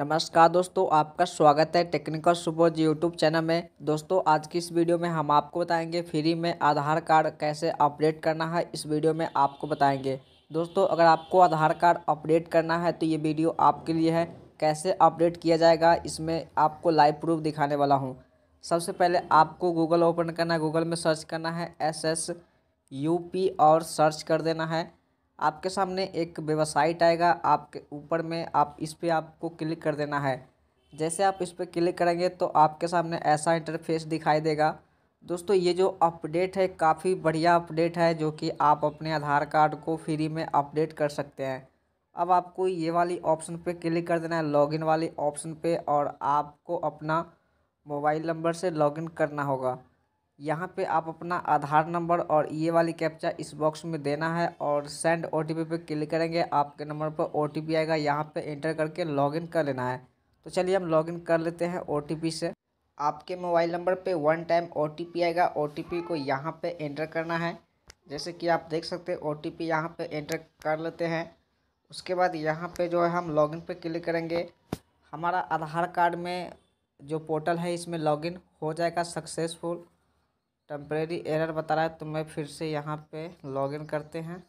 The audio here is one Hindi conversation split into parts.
नमस्कार दोस्तों आपका स्वागत है टेक्निकल सुपोज यूट्यूब चैनल में दोस्तों आज की इस वीडियो में हम आपको बताएंगे फ्री में आधार कार्ड कैसे अपडेट करना है इस वीडियो में आपको बताएंगे दोस्तों अगर आपको आधार कार्ड अपडेट करना है तो ये वीडियो आपके लिए है कैसे अपडेट किया जाएगा इसमें आपको लाइव प्रूफ दिखाने वाला हूँ सबसे पहले आपको गूगल ओपन करना है गूगल में सर्च करना है एस एस यू पी और सर्च कर देना है आपके सामने एक वेबसाइट आएगा आपके ऊपर में आप इस पर आपको क्लिक कर देना है जैसे आप इस पर क्लिक करेंगे तो आपके सामने ऐसा इंटरफेस दिखाई देगा दोस्तों ये जो अपडेट है काफ़ी बढ़िया अपडेट है जो कि आप अपने आधार कार्ड को फ्री में अपडेट कर सकते हैं अब आपको ये वाली ऑप्शन पे क्लिक कर देना है लॉगिन वाली ऑप्शन पे और आपको अपना मोबाइल नंबर से लॉगिन करना होगा यहाँ पे आप अपना आधार नंबर और ये वाली कैप्चा इस बॉक्स में देना है और सेंड ओ टी पे क्लिक करेंगे आपके नंबर पर ओ आएगा यहाँ पे एंटर करके लॉगिन कर लेना है तो चलिए हम लॉगिन कर लेते हैं ओ से आपके मोबाइल नंबर पे वन टाइम ओ आएगा ओ को यहाँ पे एंटर करना है जैसे कि आप देख सकते हैं ओ टी पी यहाँ पर एंटर कर लेते हैं उसके बाद यहाँ पर जो है हम लॉगिन पर क्लिक करेंगे हमारा आधार कार्ड में जो पोर्टल है इसमें लॉगिन हो जाएगा सक्सेसफुल टेम्प्रेरी एरर बता रहा है तो मैं फिर से यहाँ पे लॉगिन करते हैं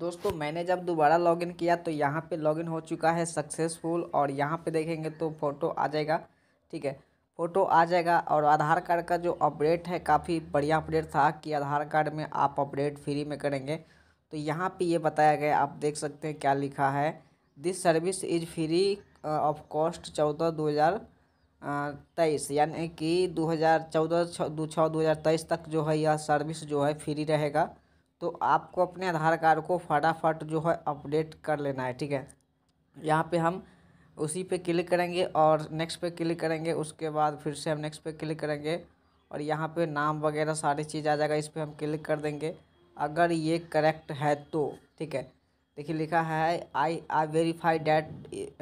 दोस्तों मैंने जब दोबारा लॉगिन किया तो यहाँ पे लॉगिन हो चुका है सक्सेसफुल और यहाँ पे देखेंगे तो फ़ोटो आ जाएगा ठीक है फ़ोटो आ जाएगा और आधार कार्ड का जो अपडेट है काफ़ी बढ़िया अपडेट था कि आधार कार्ड में आप अपडेट फ्री में करेंगे तो यहाँ पे ये बताया गया आप देख सकते हैं क्या लिखा है this service is free of cost चौदह दो हज़ार तेईस यानी कि दो हज़ार चौदह दो छः दो हज़ार तेईस तक जो है यह सर्विस जो है फ्री रहेगा तो आपको अपने आधार कार्ड को फटाफट जो है अपडेट कर लेना है ठीक है यहाँ पे हम उसी पे क्लिक करेंगे और नेक्स्ट पे क्लिक करेंगे उसके बाद फिर से हम नेक्स्ट पे क्लिक करेंगे और यहाँ पे नाम वगैरह सारी चीज़ आ जाएगा इस पर हम क्लिक कर देंगे अगर ये करेक्ट है तो ठीक है देखिए लिखा है I I verify that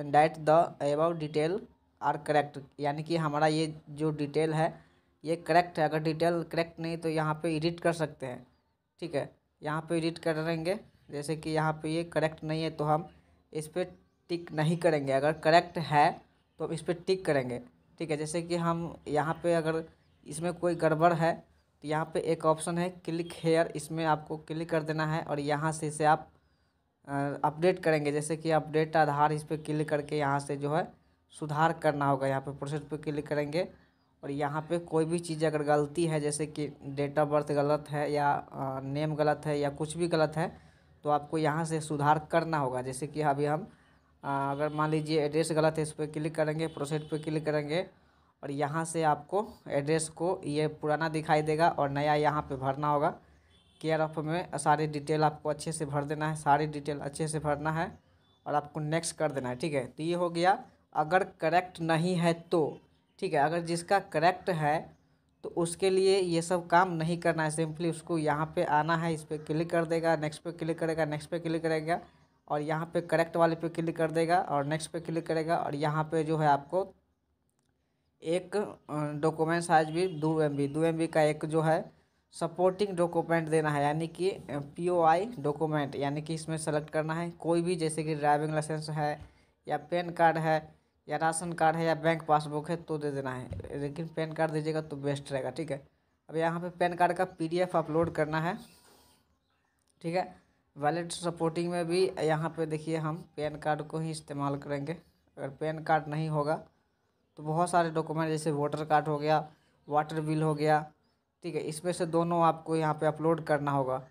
that the about detail are correct यानी कि हमारा ये जो डिटेल है ये करेक्ट है अगर डिटेल करेक्ट नहीं तो यहाँ पे एडिट कर सकते हैं ठीक है यहाँ पे एडिट कर करेंगे जैसे कि यहाँ पे ये करेक्ट नहीं है तो हम इस पर टिक नहीं करेंगे अगर करेक्ट है तो हम इस पर टिक करेंगे ठीक है जैसे कि हम यहाँ पे अगर इसमें कोई गड़बड़ है तो यहाँ पे एक ऑप्शन है क्लिक हेयर इसमें आपको क्लिक कर देना है और यहाँ से इसे आप अपडेट करेंगे जैसे कि अपडेट आधार इस पर क्लिक करके यहाँ से जो है सुधार करना होगा यहाँ पे प्रोसेस पे क्लिक करेंगे और यहाँ पे कोई भी चीज़ अगर गलती है जैसे कि डेट ऑफ बर्थ गलत है या नेम गलत है या कुछ भी गलत है तो आपको यहाँ से सुधार करना होगा जैसे कि अभी हम अगर मान लीजिए एड्रेस गलत है इस पर क्लिक करेंगे प्रोसेस पे क्लिक करेंगे और यहाँ से आपको एड्रेस को ये पुराना दिखाई देगा और नया यहाँ पर भरना होगा केयर ऑफ में सारी डिटेल आपको अच्छे से भर देना है सारी डिटेल अच्छे से भरना है और आपको नेक्स्ट कर देना है ठीक है तो ये हो गया अगर करेक्ट नहीं है तो ठीक है अगर जिसका करेक्ट है तो उसके लिए ये सब काम नहीं करना है सिंपली उसको यहाँ पे आना है इस पर क्लिक कर देगा नेक्स्ट पे क्लिक करेगा नेक्स्ट पे क्लिक करेगा और यहाँ पे करेक्ट वाले पे क्लिक कर देगा और नेक्स्ट पे क्लिक करेगा और यहाँ पे जो है आपको एक डॉक्यूमेंट साइज भी दो एम बी दो एम बी का एक जो है सपोर्टिंग डॉक्यूमेंट देना है यानी कि पी ओ आई डॉक्यूमेंट यानी कि इसमें सेलेक्ट करना है कोई भी जैसे कि ड्राइविंग लाइसेंस है या पैन कार्ड है या राशन कार्ड है या बैंक पासबुक है तो दे देना है लेकिन पैन कार्ड दीजिएगा तो बेस्ट रहेगा ठीक है अब यहाँ पे पैन कार्ड का पीडीएफ अपलोड करना है ठीक है वैलेट सपोर्टिंग में भी यहाँ पे देखिए हम पैन कार्ड को ही इस्तेमाल करेंगे अगर पैन कार्ड नहीं होगा तो बहुत सारे डॉक्यूमेंट जैसे वोटर कार्ड हो गया वाटर बिल हो गया ठीक है इसमें से दोनों आपको यहाँ पर अपलोड करना होगा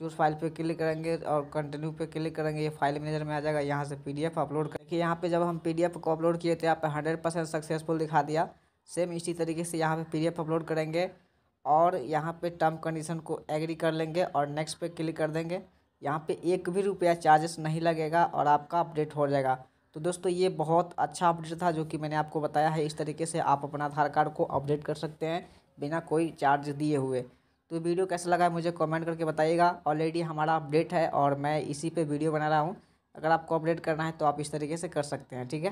चूज फाइल पे क्लिक करेंगे और कंटिन्यू पे क्लिक करेंगे ये फाइल मैनेजर में आ जाएगा यहाँ से पीडीएफ अपलोड करके यहाँ पे जब हम पीडीएफ को अपलोड किए थे यहाँ पे हंड्रेड परसेंट सक्सेसफुल दिखा दिया सेम इसी तरीके से यहाँ पे पीडीएफ अपलोड करेंगे और यहाँ पे टर्म कंडीशन को एग्री कर लेंगे और नेक्स्ट पे क्लिक कर देंगे यहाँ पे एक भी रुपया चार्जेस नहीं लगेगा और आपका अपडेट हो जाएगा तो दोस्तों ये बहुत अच्छा अपडेट था जो कि मैंने आपको बताया है इस तरीके से आप अपना आधार कार्ड को अपडेट कर सकते हैं बिना कोई चार्ज दिए हुए तो वीडियो कैसा लगा है मुझे कमेंट करके बताइएगा ऑलरेडी हमारा अपडेट है और मैं इसी पे वीडियो बना रहा हूँ अगर आपको अपडेट करना है तो आप इस तरीके से कर सकते हैं ठीक है